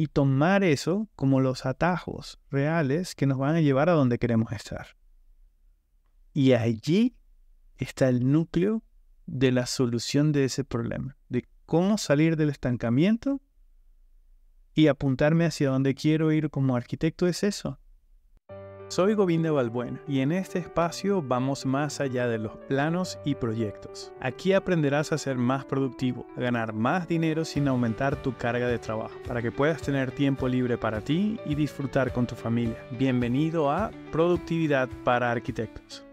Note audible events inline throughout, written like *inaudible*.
y tomar eso como los atajos reales que nos van a llevar a donde queremos estar. Y allí está el núcleo de la solución de ese problema, de cómo salir del estancamiento y apuntarme hacia donde quiero ir como arquitecto es eso, soy Govinda Balbuena y en este espacio vamos más allá de los planos y proyectos. Aquí aprenderás a ser más productivo, a ganar más dinero sin aumentar tu carga de trabajo, para que puedas tener tiempo libre para ti y disfrutar con tu familia. Bienvenido a Productividad para Arquitectos.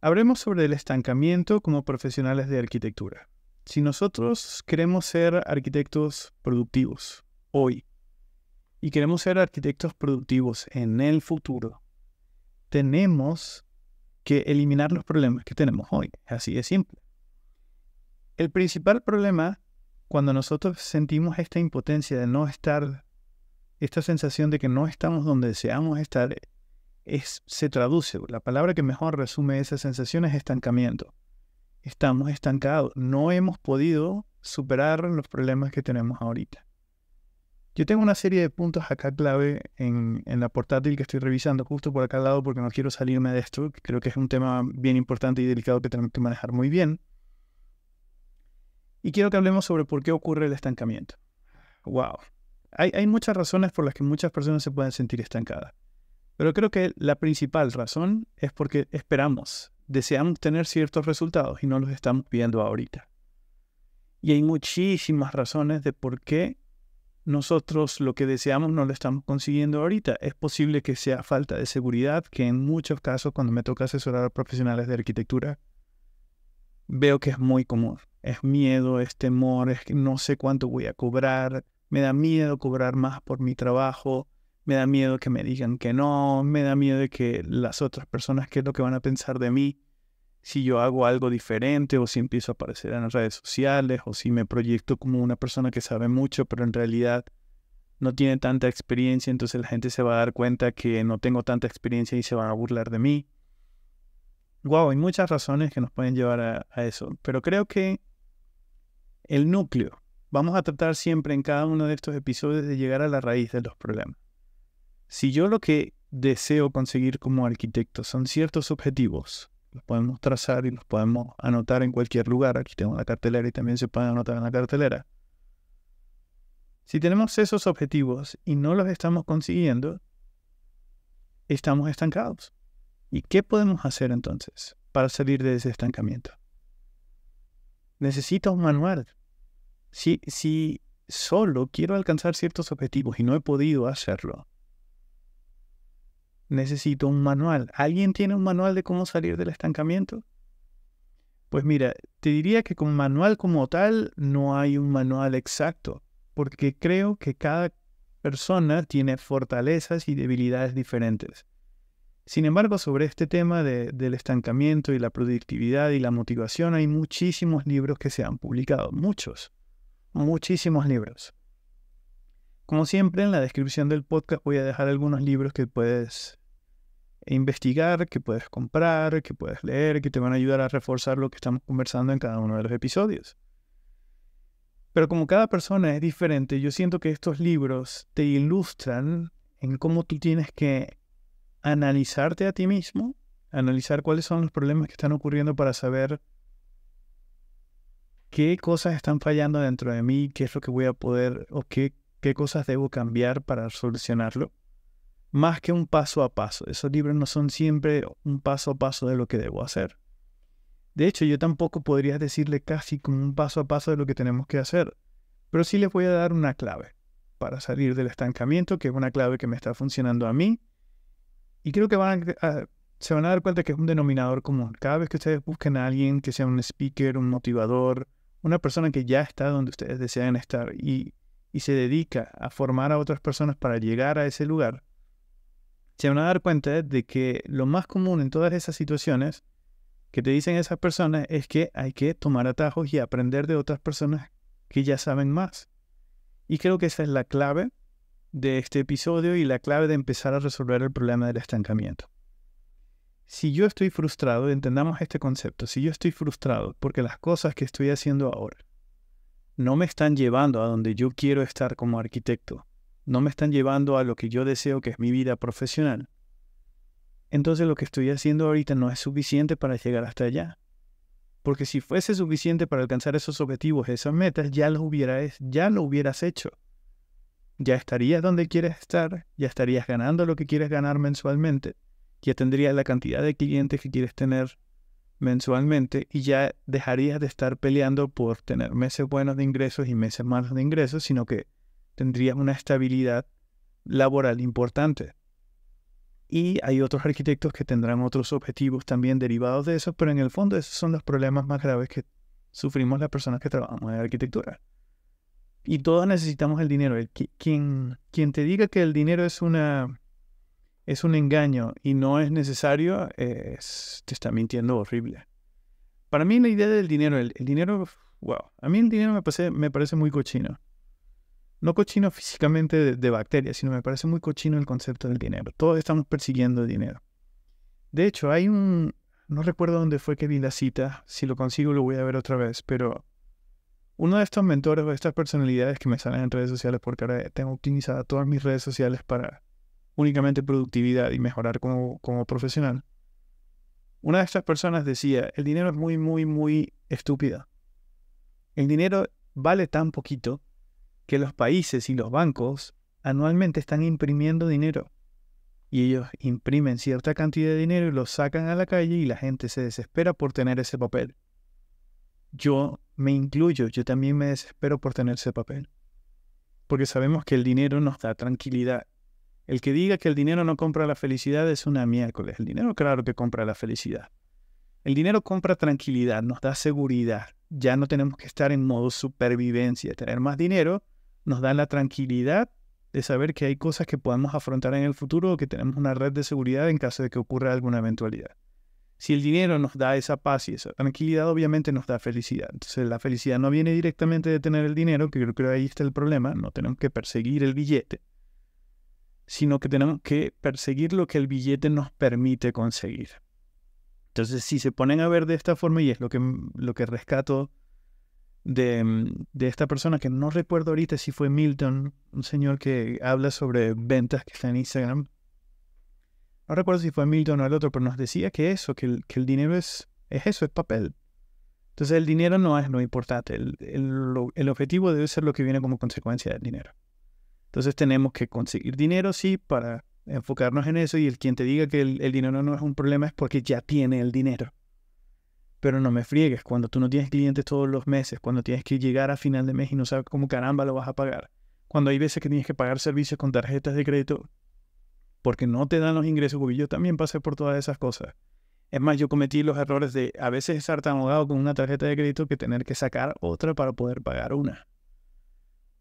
Hablemos sobre el estancamiento como profesionales de arquitectura. Si nosotros queremos ser arquitectos productivos hoy, y queremos ser arquitectos productivos en el futuro, tenemos que eliminar los problemas que tenemos hoy. Así de simple. El principal problema cuando nosotros sentimos esta impotencia de no estar, esta sensación de que no estamos donde deseamos estar, es, se traduce. La palabra que mejor resume esa sensación es estancamiento. Estamos estancados. No hemos podido superar los problemas que tenemos ahorita. Yo tengo una serie de puntos acá clave en, la portátil que estoy revisando justo por acá al lado porque no quiero salirme de esto. Creo que es un tema bien importante y delicado que tenemos que manejar muy bien. Y quiero que hablemos sobre por qué ocurre el estancamiento. ¡Wow! hay muchas razones por las que muchas personas se pueden sentir estancadas. Pero creo que la principal razón es porque esperamos, deseamos tener ciertos resultados y no los estamos viendo ahorita. Y hay muchísimas razones de por qué nosotros lo que deseamos no lo estamos consiguiendo ahorita. Es posible que sea falta de seguridad, que en muchos casos cuando me toca asesorar a profesionales de arquitectura, veo que es muy común. Es miedo, es temor, es que no sé cuánto voy a cobrar, me da miedo cobrar más por mi trabajo, me da miedo que me digan que no, me da miedo de que las otras personas, qué es lo que van a pensar de mí si yo hago algo diferente o si empiezo a aparecer en las redes sociales o si me proyecto como una persona que sabe mucho, pero en realidad no tiene tanta experiencia, entonces la gente se va a dar cuenta que no tengo tanta experiencia y se van a burlar de mí. Wow, hay muchas razones que nos pueden llevar a, a eso, pero creo que el núcleo, vamos a tratar siempre en cada uno de estos episodios de llegar a la raíz de los problemas. Si yo lo que deseo conseguir como arquitecto son ciertos objetivos, los podemos trazar y los podemos anotar en cualquier lugar. Aquí tengo la cartelera y también se puede anotar en la cartelera. Si tenemos esos objetivos y no los estamos consiguiendo, estamos estancados. ¿Y qué podemos hacer entonces para salir de ese estancamiento? Necesito un manual. Si, si solo quiero alcanzar ciertos objetivos y no he podido hacerlo, necesito un manual. ¿Alguien tiene un manual de cómo salir del estancamiento? Pues mira, te diría que con manual como tal no hay un manual exacto, porque creo que cada persona tiene fortalezas y debilidades diferentes. Sin embargo, sobre este tema del estancamiento y la productividad y la motivación hay muchísimos libros que se han publicado, muchos, muchísimos libros. Como siempre, en la descripción del podcast voy a dejar algunos libros que puedes e investigar, que puedes comprar, que puedes leer, que te van a ayudar a reforzar lo que estamos conversando en cada uno de los episodios. Pero como cada persona es diferente, yo siento que estos libros te ilustran en cómo tú tienes que analizarte a ti mismo, analizar cuáles son los problemas que están ocurriendo para saber qué cosas están fallando dentro de mí, qué es lo que voy a poder o qué, qué cosas debo cambiar para solucionarlo más que un paso a paso. Esos libros no son siempre un paso a paso de lo que debo hacer. De hecho, yo tampoco podría decirle casi como un paso a paso de lo que tenemos que hacer, pero sí les voy a dar una clave para salir del estancamiento, que es una clave que me está funcionando a mí. Y creo que van se van a dar cuenta que es un denominador común. Cada vez que ustedes busquen a alguien que sea un speaker, un motivador, una persona que ya está donde ustedes desean estar y se dedica a formar a otras personas para llegar a ese lugar, se van a dar cuenta de que lo más común en todas esas situaciones que te dicen esas personas es que hay que tomar atajos y aprender de otras personas que ya saben más. Y creo que esa es la clave de este episodio y la clave de empezar a resolver el problema del estancamiento. Si yo estoy frustrado, entendamos este concepto, si yo estoy frustrado porque las cosas que estoy haciendo ahora no me están llevando a donde yo quiero estar como arquitecto, no me están llevando a lo que yo deseo que es mi vida profesional, entonces lo que estoy haciendo ahorita no es suficiente para llegar hasta allá. Porque si fuese suficiente para alcanzar esos objetivos, esas metas, ya lo ya lo hubieras hecho. Ya estarías donde quieres estar, ya estarías ganando lo que quieres ganar mensualmente, ya tendrías la cantidad de clientes que quieres tener mensualmente y ya dejarías de estar peleando por tener meses buenos de ingresos y meses malos de ingresos, sino que tendría una estabilidad laboral importante. Y hay otros arquitectos que tendrán otros objetivos también derivados de eso, pero en el fondo esos son los problemas más graves que sufrimos las personas que trabajamos en arquitectura. Y todos necesitamos el dinero. El, quien, quien te diga que el dinero es, una, es un engaño y no es necesario, es, te está mintiendo horrible. Para mí la idea del dinero, el, dinero, wow, a mí el dinero me, me parece muy cochino no cochino físicamente de, bacteria... bacterias, sino me parece muy cochino el concepto del dinero. Todos estamos persiguiendo el dinero. De hecho, hay un, no recuerdo dónde fue que vi la cita, si lo consigo lo voy a ver otra vez, pero uno de estos mentores o estas personalidades que me salen en redes sociales, porque ahora tengo optimizada todas mis redes sociales para únicamente productividad y mejorar como, profesional, una de estas personas decía, el dinero es muy, muy, muy estúpido... El dinero vale tan poquito que los países y los bancos anualmente están imprimiendo dinero. Y ellos imprimen cierta cantidad de dinero y lo sacan a la calle y la gente se desespera por tener ese papel. Yo me incluyo, yo también me desespero por tener ese papel. Porque sabemos que el dinero nos da tranquilidad. El que diga que el dinero no compra la felicidad es una miércoles. El dinero claro que compra la felicidad. El dinero compra tranquilidad, nos da seguridad. Ya no tenemos que estar en modo supervivencia. Tener más dinero nos da la tranquilidad de saber que hay cosas que podemos afrontar en el futuro o que tenemos una red de seguridad en caso de que ocurra alguna eventualidad. Si el dinero nos da esa paz y esa tranquilidad, obviamente nos da felicidad. Entonces la felicidad no viene directamente de tener el dinero, que yo creo que ahí está el problema, no tenemos que perseguir el billete, sino que tenemos que perseguir lo que el billete nos permite conseguir. Entonces si se ponen a ver de esta forma, y es lo que, lo que rescato Mm, de, esta persona que no recuerdo ahorita si fue Milton, un señor que habla sobre ventas que está en Instagram. No recuerdo si fue Milton o el otro, pero nos decía que eso, que el, que el dinero es, es eso, es papel. Entonces el dinero no es lo importante, el, objetivo debe ser lo que viene como consecuencia del dinero. Entonces tenemos que conseguir dinero, sí, para enfocarnos en eso y el quien te diga que el dinero no es un problema es porque ya tiene el dinero. Pero no me friegues, cuando tú no tienes clientes todos los meses, cuando tienes que llegar a final de mes y no sabes cómo caramba lo vas a pagar, cuando hay veces que tienes que pagar servicios con tarjetas de crédito porque no te dan los ingresos, porque yo también pasé por todas esas cosas. Es más, yo cometí los errores de a veces estar tan ahogado con una tarjeta de crédito que tener que sacar otra para poder pagar una.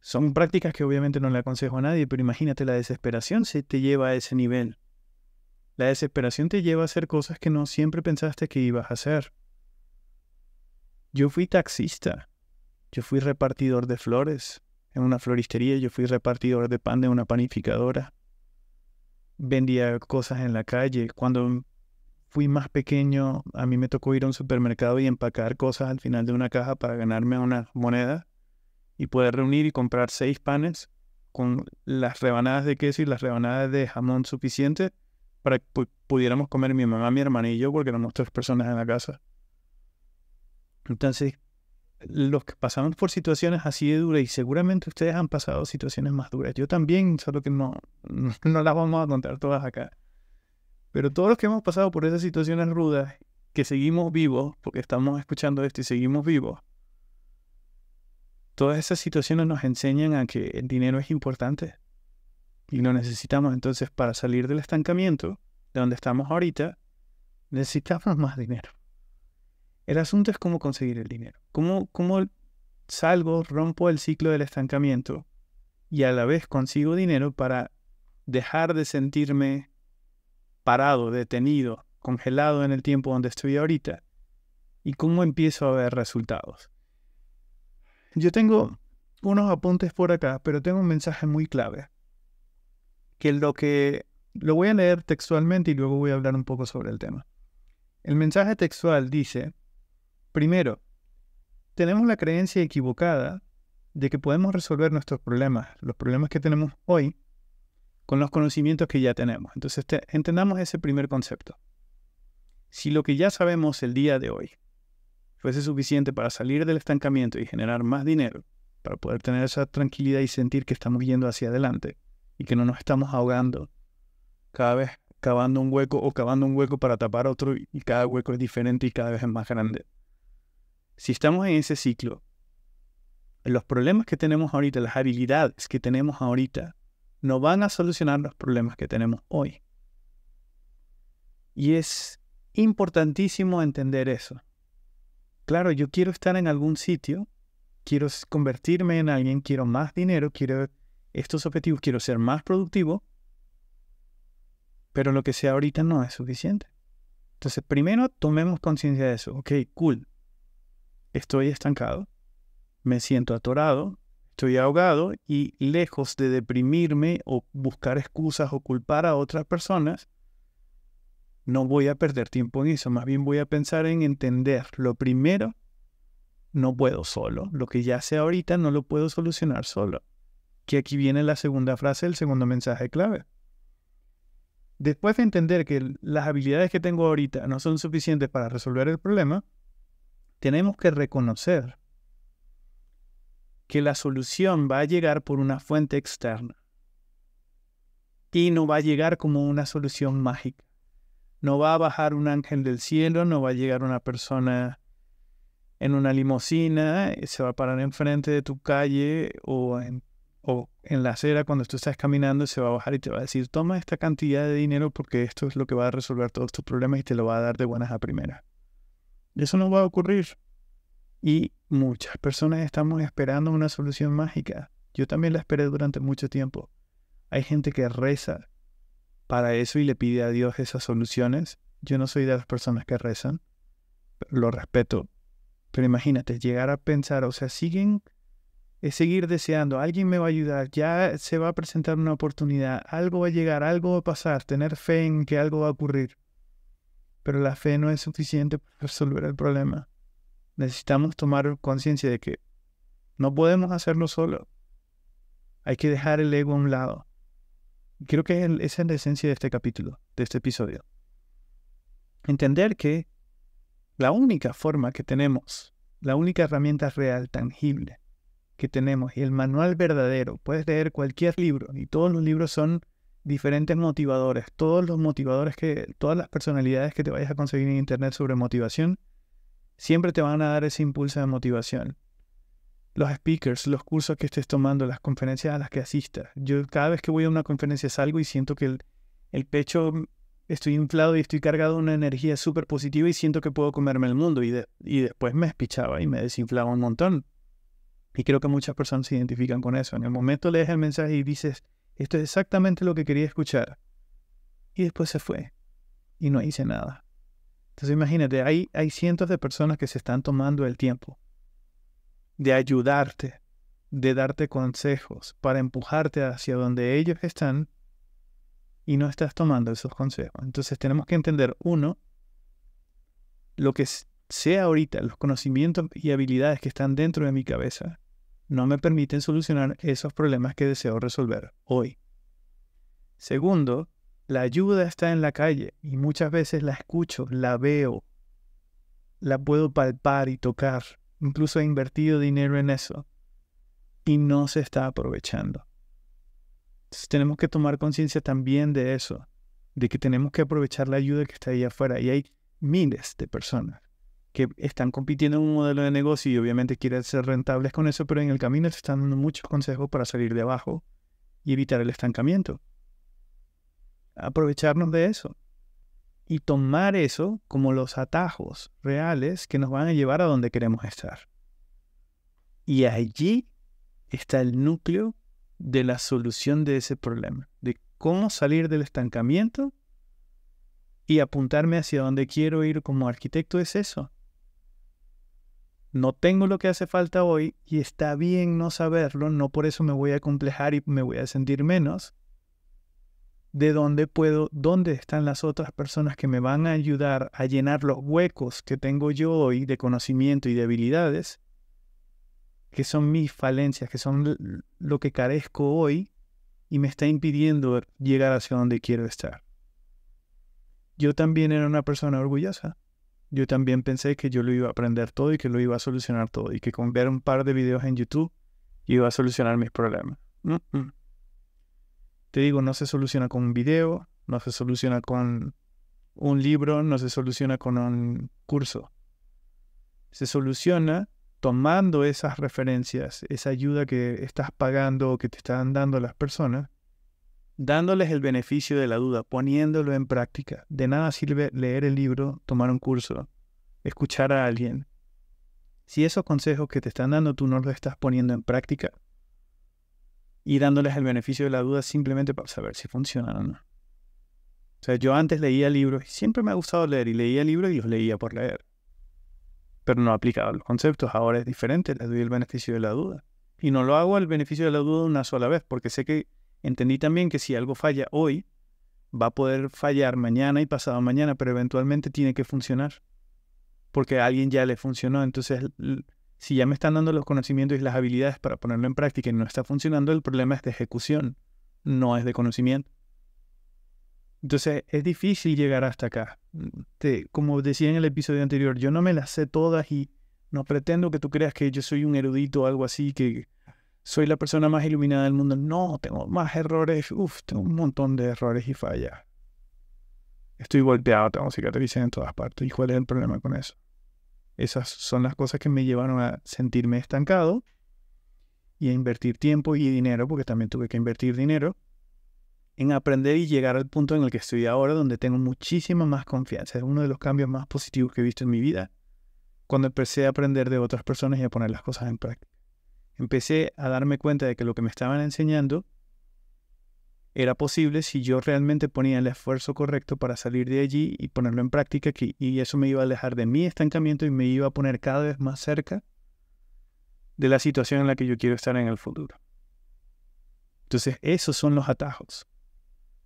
Son prácticas que obviamente no le aconsejo a nadie, pero imagínate la desesperación si te lleva a ese nivel. La desesperación te lleva a hacer cosas que no siempre pensaste que ibas a hacer. Yo fui taxista, yo fui repartidor de flores en una floristería, yo fui repartidor de pan de una panificadora, vendía cosas en la calle. Cuando fui más pequeño, a mí me tocó ir a un supermercado y empacar cosas al final de una caja para ganarme una moneda y poder reunir y comprar seis panes con las rebanadas de queso y las rebanadas de jamón suficiente para que pudiéramos comer mi mamá, mi hermana y yo, porque éramos tres personas en la casa. Entonces, los que pasamos por situaciones así de duras, y seguramente ustedes han pasado situaciones más duras, yo también, solo que no, *laughs* no las vamos a contar todas acá. Pero todos los que hemos pasado por esas situaciones rudas, que seguimos vivos, porque estamos escuchando esto y seguimos vivos, todas esas situaciones nos enseñan a que el dinero es importante y lo necesitamos entonces para salir del estancamiento, de donde estamos ahorita, necesitamos más dinero. El asunto es cómo conseguir el dinero. Cómo, salgo, rompo el ciclo del estancamiento y a la vez consigo dinero para dejar de sentirme parado, detenido, congelado en el tiempo donde estoy ahorita. Y cómo empiezo a ver resultados. Yo tengo unos apuntes por acá, pero tengo un mensaje muy clave. Que lo que lo voy a leer textualmente y luego voy a hablar un poco sobre el tema. El mensaje textual dice, Primero, tenemos la creencia equivocada de que podemos resolver nuestros problemas, los problemas que tenemos hoy, con los conocimientos que ya tenemos. Entonces, entendamos ese primer concepto. Si lo que ya sabemos el día de hoy fuese suficiente para salir del estancamiento y generar más dinero, para poder tener esa tranquilidad y sentir que estamos yendo hacia adelante y que no nos estamos ahogando cada vez cavando un hueco o cavando un hueco para tapar otro y cada hueco es diferente y cada vez es más grande si estamos en ese ciclo, los problemas que tenemos ahorita, las habilidades que tenemos ahorita, no van a solucionar los problemas que tenemos hoy. Y es importantísimo entender eso. Claro, yo quiero estar en algún sitio, quiero convertirme en alguien, quiero más dinero, quiero estos objetivos, quiero ser más productivo, pero lo que sea ahorita no es suficiente. Entonces, primero tomemos conciencia de eso. Ok, cool estoy estancado, me siento atorado, estoy ahogado y lejos de deprimirme o buscar excusas o culpar a otras personas, no voy a perder tiempo en eso, más bien voy a pensar en entender lo primero, no puedo solo, lo que ya sé ahorita no lo puedo solucionar solo. Que aquí viene la segunda frase, el segundo mensaje clave. Después de entender que las habilidades que tengo ahorita no son suficientes para resolver el problema, tenemos que reconocer que la solución va a llegar por una fuente externa y no va a llegar como una solución mágica. No va a bajar un ángel del cielo, no va a llegar una persona en una limusina, eh, se va a parar enfrente de tu calle o en, o en la acera cuando tú estás caminando, se va a bajar y te va a decir, toma esta cantidad de dinero porque esto es lo que va a resolver todos tus problemas y te lo va a dar de buenas a primeras. Eso no va a ocurrir. Y muchas personas estamos esperando una solución mágica. Yo también la esperé durante mucho tiempo. Hay gente que reza para eso y le pide a Dios esas soluciones. Yo no soy de las personas que rezan. Lo respeto. Pero imagínate, llegar a pensar, o sea, siguen, es seguir deseando, alguien me va a ayudar, ya se va a presentar una oportunidad, algo va a llegar, algo va a pasar, tener fe en que algo va a ocurrir pero la fe no es suficiente para resolver el problema. Necesitamos tomar conciencia de que no podemos hacerlo solo. Hay que dejar el ego a un lado. Creo que esa es la esencia de este capítulo, de este episodio. Entender que la única forma que tenemos, la única herramienta real, tangible que tenemos y el manual verdadero, puedes leer cualquier libro y todos los libros son diferentes motivadores, todos los motivadores que, todas las personalidades que te vayas a conseguir en internet sobre motivación, siempre te van a dar ese impulso de motivación. Los speakers, los cursos que estés tomando, las conferencias a las que asistas. Yo cada vez que voy a una conferencia salgo y siento que el, pecho mm, estoy inflado y estoy cargado de una energía súper positiva y siento que puedo comerme el mundo. Y, y después me espichaba y me desinflaba un montón. Y creo que muchas personas se identifican con eso. En el momento lees el mensaje y dices, esto es exactamente lo que quería escuchar. Y después se fue. Y no hice nada. Entonces imagínate, hay, hay cientos de personas que se están tomando el tiempo de ayudarte, de darte consejos, para empujarte hacia donde ellos están y no estás tomando esos consejos. Entonces tenemos que entender, uno, lo que sea ahorita, los conocimientos y habilidades que están dentro de mi cabeza, no me permiten solucionar esos problemas que deseo resolver hoy. Segundo, la ayuda está en la calle y muchas veces la escucho, la veo, la puedo palpar y tocar. Incluso he invertido dinero en eso y no se está aprovechando. Entonces tenemos que tomar conciencia también de eso, de que tenemos que aprovechar la ayuda que está ahí afuera y hay miles de personas que están compitiendo en un modelo de negocio y obviamente quieren ser rentables con eso, pero en el camino se están dando muchos consejos para salir de abajo y evitar el estancamiento. Aprovecharnos de eso y tomar eso como los atajos reales que nos van a llevar a donde queremos estar. Y allí está el núcleo de la solución de ese problema, de cómo salir del estancamiento y apuntarme hacia donde quiero ir como arquitecto es eso, no tengo lo que hace falta hoy y está bien no saberlo, no por eso me voy a complejar y me voy a sentir menos. ¿De dónde puedo, dónde están las otras personas que me van a ayudar a llenar los huecos que tengo yo hoy de conocimiento y de habilidades? que son mis falencias, que son lo que carezco hoy y me está impidiendo llegar hacia donde quiero estar. Yo también era una persona orgullosa yo también pensé que yo lo iba a aprender todo y que lo iba a solucionar todo y que con ver un par de videos en YouTube iba a solucionar mis problemas. Te digo, no se soluciona con un video, no se soluciona con un libro, no se soluciona con un curso. Se soluciona tomando esas referencias, esa ayuda que estás pagando o que te están dando las personas dándoles el beneficio de la duda, poniéndolo en práctica. De nada sirve leer el libro, tomar un curso, escuchar a alguien. Si esos consejos que te están dando tú no los estás poniendo en práctica y dándoles el beneficio de la duda simplemente para saber si funcionan o no. O sea, yo antes leía libros y siempre me ha gustado leer y leía libros y los leía por leer. Pero no aplicaba los conceptos, ahora es diferente, les doy el beneficio de la duda. Y no lo hago el beneficio de la duda una sola vez, porque sé que Entendí también que si algo falla hoy, va a poder fallar mañana y pasado mañana, pero eventualmente tiene que funcionar, porque a alguien ya le funcionó. Entonces, si ya me están dando los conocimientos y las habilidades para ponerlo en práctica y no está funcionando, el problema es de ejecución, no es de conocimiento. Entonces, es difícil llegar hasta acá. como decía en el episodio anterior, yo no me las sé todas y no pretendo que tú creas que yo soy un erudito o algo así que soy la persona más iluminada del mundo. No, tengo más errores. Uf, tengo un montón de errores y fallas. Estoy golpeado, tengo cicatrices en todas partes. ¿Y cuál es el problema con eso? Esas son las cosas que me llevaron a sentirme estancado y a invertir tiempo y dinero, porque también tuve que invertir dinero, en aprender y llegar al punto en el que estoy ahora, donde tengo muchísima más confianza. Es uno de los cambios más positivos que he visto en mi vida, cuando empecé a aprender de otras personas y a poner las cosas en práctica empecé a darme cuenta de que lo que me estaban enseñando era posible si yo realmente ponía el esfuerzo correcto para salir de allí y ponerlo en práctica aquí. y eso me iba a alejar de mi estancamiento y me iba a poner cada vez más cerca de la situación en la que yo quiero estar en el futuro. Entonces, esos son los atajos.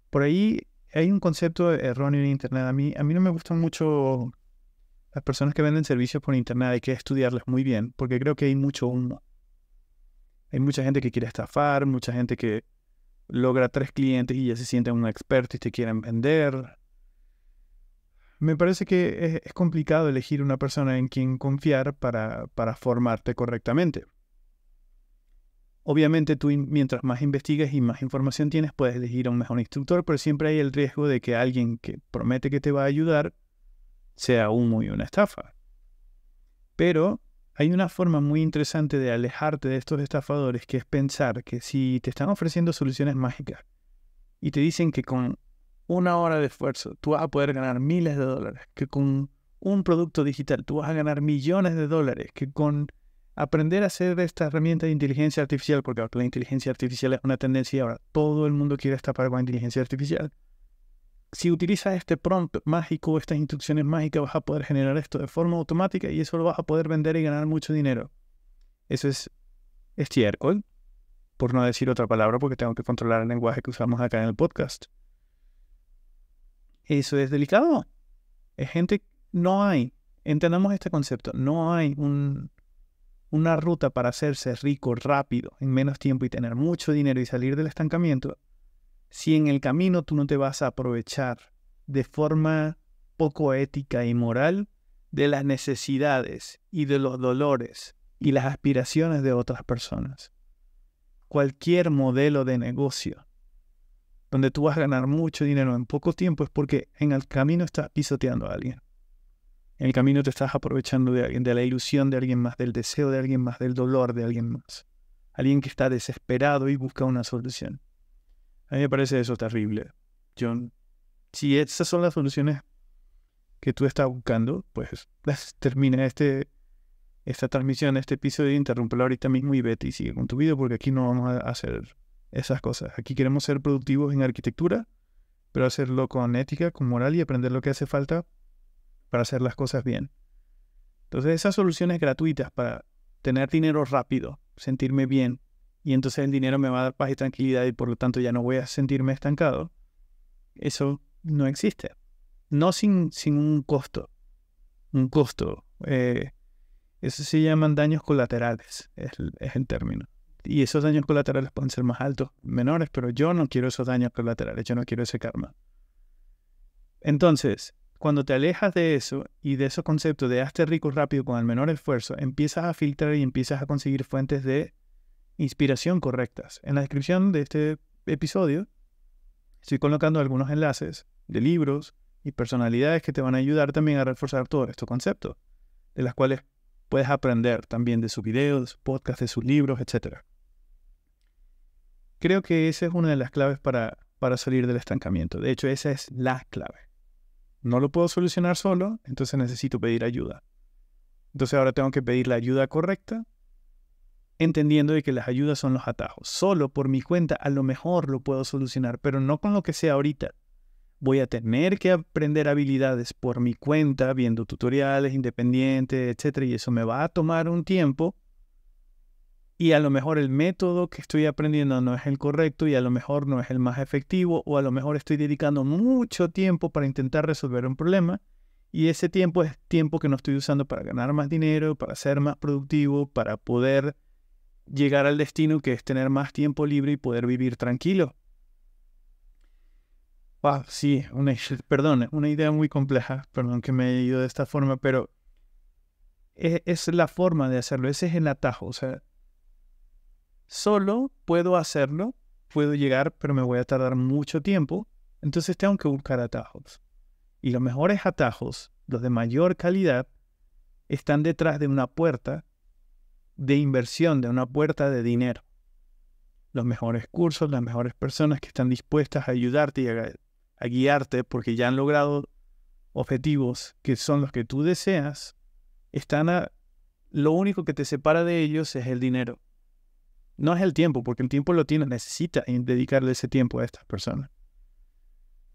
Por ahí hay un concepto erróneo en Internet. A mí, a mí no me gustan mucho las personas que venden servicios por Internet. Hay que estudiarlos muy bien porque creo que hay mucho humo. Hay mucha gente que quiere estafar, mucha gente que logra tres clientes y ya se siente un experto y te quieren vender. Me parece que es, complicado elegir una persona en quien confiar para, formarte correctamente. Obviamente tú mientras más investigues y más información tienes, puedes elegir a un mejor instructor, pero siempre hay el riesgo de que alguien que promete que te va a ayudar sea un muy una estafa. Pero hay una forma muy interesante de alejarte de estos estafadores que es pensar que si te están ofreciendo soluciones mágicas y te dicen que con una hora de esfuerzo tú vas a poder ganar miles de dólares, que con un producto digital tú vas a ganar millones de dólares, que con aprender a hacer esta herramienta de inteligencia artificial, porque la inteligencia artificial es una tendencia ahora todo el mundo quiere estafar con inteligencia artificial, si utilizas este prompt mágico, estas instrucciones mágicas, vas a poder generar esto de forma automática y eso lo vas a poder vender y ganar mucho dinero. Eso es estiércol, por no decir otra palabra, porque tengo que controlar el lenguaje que usamos acá en el podcast. Eso es delicado. Es gente, no hay, entendamos este concepto, no hay una ruta para hacerse rico rápido, en menos tiempo y tener mucho dinero y salir del estancamiento si en el camino tú no te vas a aprovechar de forma poco ética y moral de las necesidades y de los dolores y las aspiraciones de otras personas. Cualquier modelo de negocio donde tú vas a ganar mucho dinero en poco tiempo es porque en el camino estás pisoteando a alguien. En el camino te estás aprovechando de alguien, de la ilusión de alguien más, del deseo de alguien más, del dolor de alguien más. Alguien que está desesperado y busca una solución. A mí me parece eso terrible. John, si esas son las soluciones que tú estás buscando, pues termina este, esta transmisión, este episodio, interrúmpelo ahorita mismo y vete y sigue con tu video porque aquí no vamos a hacer esas cosas. Aquí queremos ser productivos en arquitectura, pero hacerlo con ética, con moral y aprender lo que hace falta para hacer las cosas bien. Entonces esas soluciones gratuitas para tener dinero rápido, sentirme bien, y entonces el dinero me va a dar paz y tranquilidad y por lo tanto ya no voy a sentirme estancado, eso no existe. No sin, sin un costo. Un costo. Eh, eso se llaman daños colaterales, es, el término. Y esos daños colaterales pueden ser más altos, menores, pero yo no quiero esos daños colaterales, yo no quiero ese karma. Entonces, cuando te alejas de eso y de esos conceptos de hazte rico rápido con el menor esfuerzo, empiezas a filtrar y empiezas a conseguir fuentes de inspiración correctas. En la descripción de este episodio estoy colocando algunos enlaces de libros y personalidades que te van a ayudar también a reforzar todo este concepto de las cuales puedes aprender también de sus videos, podcasts, de sus libros, etc. Creo que esa es una de las claves para, para salir del estancamiento. De hecho, esa es la clave. No lo puedo solucionar solo, entonces necesito pedir ayuda. Entonces ahora tengo que pedir la ayuda correcta entendiendo de que las ayudas son los atajos. Solo por mi cuenta a lo mejor lo puedo solucionar, pero no con lo que sea ahorita. Voy a tener que aprender habilidades por mi cuenta, viendo tutoriales independientes, etc. y eso me va a tomar un tiempo. Y a lo mejor el método que estoy aprendiendo no es el correcto y a lo mejor no es el más efectivo o a lo mejor estoy dedicando mucho tiempo para intentar resolver un problema y ese tiempo es tiempo que no estoy usando para ganar más dinero, para ser más productivo, para poder llegar al destino que es tener más tiempo libre y poder vivir tranquilo. Ah, sí, una, perdón, una idea muy compleja, perdón que me haya ido de esta forma, pero es, es la forma de hacerlo, ese es el atajo, o sea, solo puedo hacerlo, puedo llegar, pero me voy a tardar mucho tiempo, entonces tengo que buscar atajos. Y los mejores atajos, los de mayor calidad, están detrás de una puerta de inversión, de una puerta de dinero. Los mejores cursos, las mejores personas que están dispuestas a ayudarte y a, guiarte porque ya han logrado objetivos que son los que tú deseas, están a, lo único que te separa de ellos es el dinero. No es el tiempo, porque el tiempo lo tienes, necesita dedicarle ese tiempo a estas personas.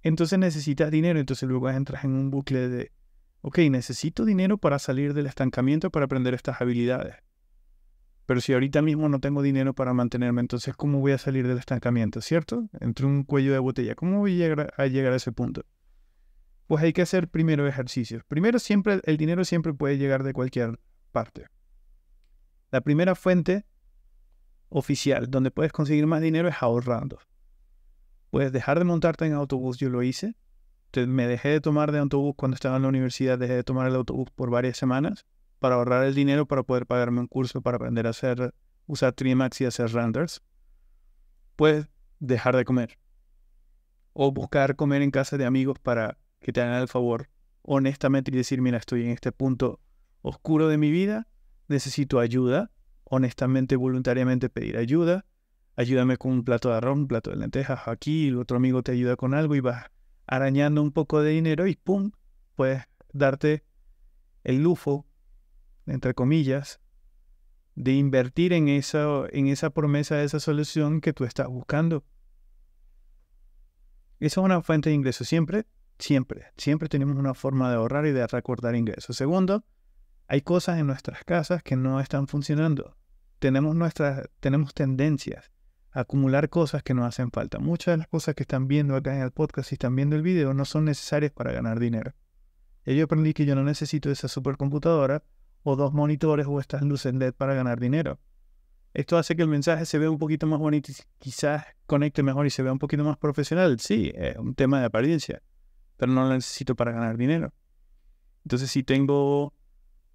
Entonces necesitas dinero, entonces luego entras en un bucle de, ok, necesito dinero para salir del estancamiento, para aprender estas habilidades. Pero si ahorita mismo no tengo dinero para mantenerme, entonces ¿cómo voy a salir del estancamiento? ¿Cierto? Entre un cuello de botella. ¿Cómo voy a llegar a, ese punto? Pues hay que hacer primero ejercicios. Primero siempre, el dinero siempre puede llegar de cualquier parte. La primera fuente oficial donde puedes conseguir más dinero es ahorrando. Puedes dejar de montarte en autobús, yo lo hice. me dejé de tomar de autobús cuando estaba en la universidad, dejé de tomar el autobús por varias semanas para ahorrar el dinero para poder pagarme un curso para aprender a hacer, usar Trimax y hacer renders, puedes dejar de comer. O buscar comer en casa de amigos para que te hagan el favor honestamente y decir, mira, estoy en este punto oscuro de mi vida, necesito ayuda, honestamente, voluntariamente pedir ayuda, ayúdame con un plato de arroz, un plato de lentejas aquí, el otro amigo te ayuda con algo y vas arañando un poco de dinero y ¡pum! puedes darte el lujo entre comillas, de invertir en esa, en esa promesa, esa solución que tú estás buscando. Esa es una fuente de ingresos. Siempre, siempre, siempre tenemos una forma de ahorrar y de recortar ingresos. Segundo, hay cosas en nuestras casas que no están funcionando. Tenemos, nuestras, tenemos tendencias a acumular cosas que no hacen falta. Muchas de las cosas que están viendo acá en el podcast y están viendo el video no son necesarias para ganar dinero. yo aprendí que yo no necesito esa supercomputadora o dos monitores o estas luces LED para ganar dinero. Esto hace que el mensaje se vea un poquito más bonito y quizás conecte mejor y se vea un poquito más profesional. Sí, es un tema de apariencia, pero no lo necesito para ganar dinero. Entonces, si tengo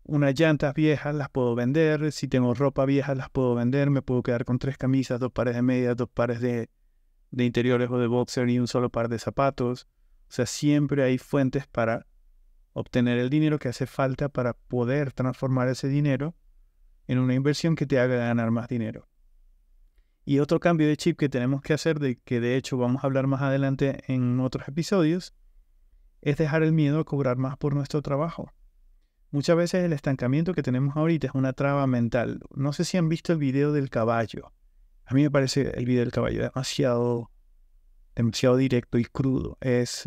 unas llantas viejas, las puedo vender. Si tengo ropa vieja, las puedo vender. Me puedo quedar con tres camisas, dos pares de medias, dos pares de, de interiores o de boxer y un solo par de zapatos. O sea, siempre hay fuentes para obtener el dinero que hace falta para poder transformar ese dinero en una inversión que te haga ganar más dinero. Y otro cambio de chip que tenemos que hacer, de que de hecho vamos a hablar más adelante en otros episodios, es dejar el miedo a cobrar más por nuestro trabajo. Muchas veces el estancamiento que tenemos ahorita es una traba mental. No sé si han visto el video del caballo. A mí me parece el video del caballo demasiado, demasiado directo y crudo. Es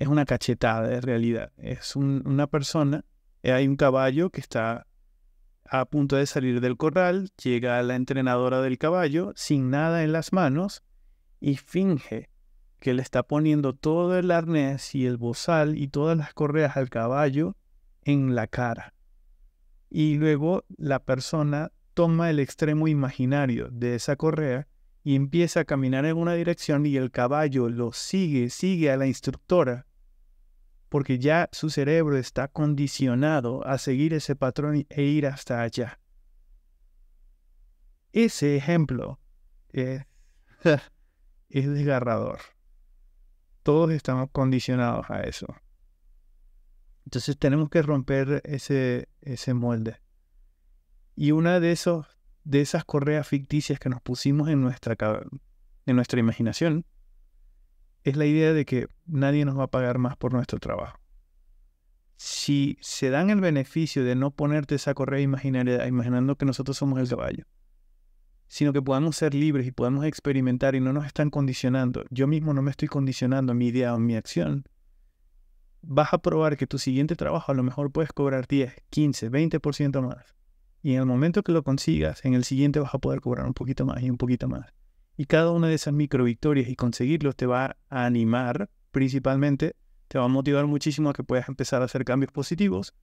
es una cachetada de realidad. Es una persona, eh, hay un caballo que está a punto de salir del corral, llega la entrenadora del caballo sin nada en las manos y finge que le está poniendo todo el arnés y el bozal y todas las correas al caballo en la cara. Y luego la persona toma el extremo imaginario de esa correa y empieza a caminar en una dirección y el caballo lo sigue, sigue a la instructora porque ya su cerebro está condicionado a seguir ese patrón e ir hasta allá. Ese ejemplo *laughs* es, desgarrador. Todos estamos condicionados a eso. Entonces tenemos que romper ese, ese molde. Y una de, esos, de esas correas ficticias que nos pusimos en nuestra, en nuestra imaginación es la idea de que nadie nos va a pagar más por nuestro trabajo. Si se dan el beneficio de no ponerte esa correa imaginaria, imaginando que nosotros somos el caballo, sino que podamos ser libres y podamos experimentar y no nos están condicionando, yo mismo no me estoy condicionando mi idea o mi acción, vas a probar que tu siguiente trabajo a lo mejor puedes cobrar 10, 15, 20% más. Y en el momento que lo consigas, en el siguiente vas a poder cobrar un poquito más y un poquito más. Y cada una de esas micro victorias y conseguirlos te va a animar principalmente, te va a motivar muchísimo a que puedas empezar a hacer cambios positivos,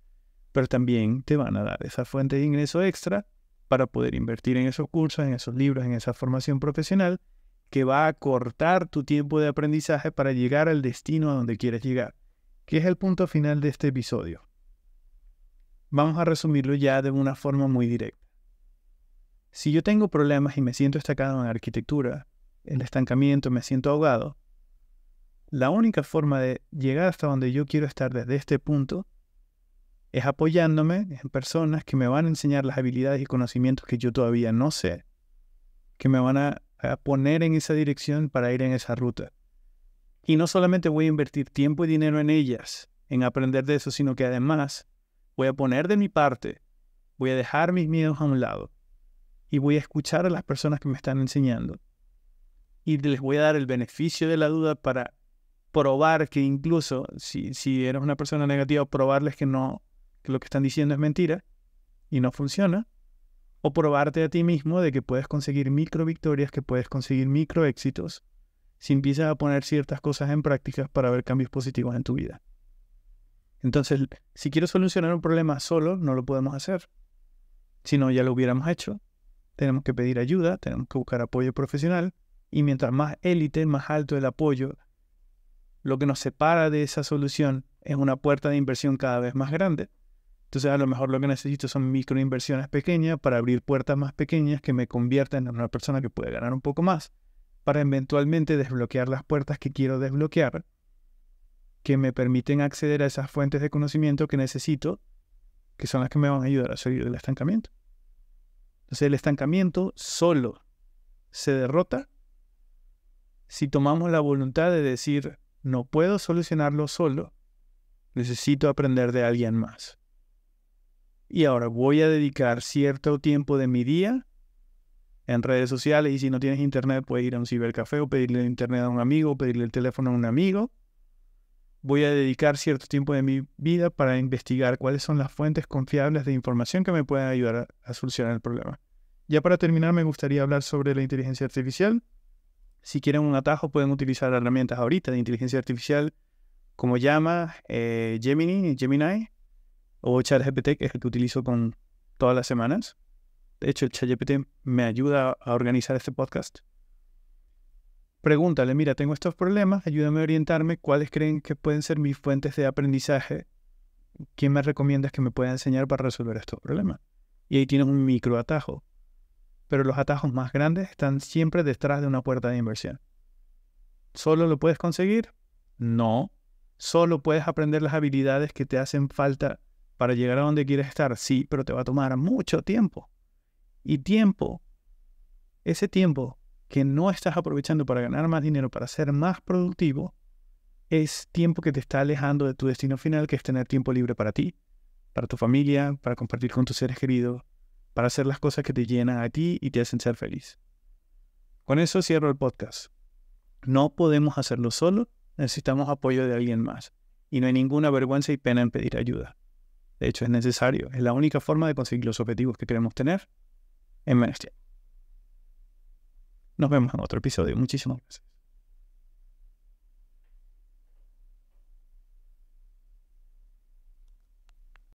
pero también te van a dar esa fuente de ingreso extra para poder invertir en esos cursos, en esos libros, en esa formación profesional que va a cortar tu tiempo de aprendizaje para llegar al destino a donde quieres llegar, que es el punto final de este episodio. Vamos a resumirlo ya de una forma muy directa. Si yo tengo problemas y me siento estacado en arquitectura, en estancamiento, me siento ahogado, la única forma de llegar hasta donde yo quiero estar desde este punto es apoyándome en personas que me van a enseñar las habilidades y conocimientos que yo todavía no sé, que me van a poner en esa dirección para ir en esa ruta. Y no solamente voy a invertir tiempo y dinero en ellas, en aprender de eso, sino que además voy a poner de mi parte, voy a dejar mis miedos a un lado y voy a escuchar a las personas que me están enseñando. Y les voy a dar el beneficio de la duda para probar que incluso si, si eres una persona negativa, probarles que no, que lo que están diciendo es mentira y no funciona. O probarte a ti mismo de que puedes conseguir micro victorias, que puedes conseguir micro éxitos si empiezas a poner ciertas cosas en práctica para ver cambios positivos en tu vida. Entonces, si quiero solucionar un problema solo, no lo podemos hacer. Si no, ya lo hubiéramos hecho tenemos que pedir ayuda, tenemos que buscar apoyo profesional y mientras más élite, más alto el apoyo, lo que nos separa de esa solución es una puerta de inversión cada vez más grande. Entonces a lo mejor lo que necesito son microinversiones pequeñas para abrir puertas más pequeñas que me conviertan en una persona que puede ganar un poco más, para eventualmente desbloquear las puertas que quiero desbloquear, que me permiten acceder a esas fuentes de conocimiento que necesito, que son las que me van a ayudar a salir del estancamiento. Entonces el estancamiento solo se derrota si tomamos la voluntad de decir, no puedo solucionarlo solo, necesito aprender de alguien más. Y ahora voy a dedicar cierto tiempo de mi día en redes sociales y si no tienes internet puedes ir a un cibercafé o pedirle internet a un amigo, o pedirle el teléfono a un amigo voy a dedicar cierto tiempo de mi vida para investigar cuáles son las fuentes confiables de información que me pueden ayudar a, solucionar el problema. Ya para terminar, me gustaría hablar sobre la inteligencia artificial. Si quieren un atajo, pueden utilizar herramientas ahorita de inteligencia artificial como Llama, eh, Gemini, Gemini o ChatGPT, que es el que utilizo con todas las semanas. De hecho, ChatGPT me ayuda a organizar este podcast pregúntale, mira, tengo estos problemas, ayúdame a orientarme, ¿cuáles creen que pueden ser mis fuentes de aprendizaje? ¿Quién me recomiendas que me pueda enseñar para resolver estos problemas? Y ahí tienes un micro atajo. Pero los atajos más grandes están siempre detrás de una puerta de inversión. ¿Solo lo puedes conseguir? No. ¿Solo puedes aprender las habilidades que te hacen falta para llegar a donde quieres estar? Sí, pero te va a tomar mucho tiempo. Y tiempo, ese tiempo que no estás aprovechando para ganar más dinero, para ser más productivo, es tiempo que te está alejando de tu destino final, que es tener tiempo libre para ti, para tu familia, para compartir con tus seres queridos, para hacer las cosas que te llenan a ti y te hacen ser feliz. Con eso cierro el podcast. No podemos hacerlo solo, necesitamos apoyo de alguien más. Y no hay ninguna vergüenza y pena en pedir ayuda. De hecho, es necesario, es la única forma de conseguir los objetivos que queremos tener en menos nos vemos en otro episodio. Muchísimas gracias.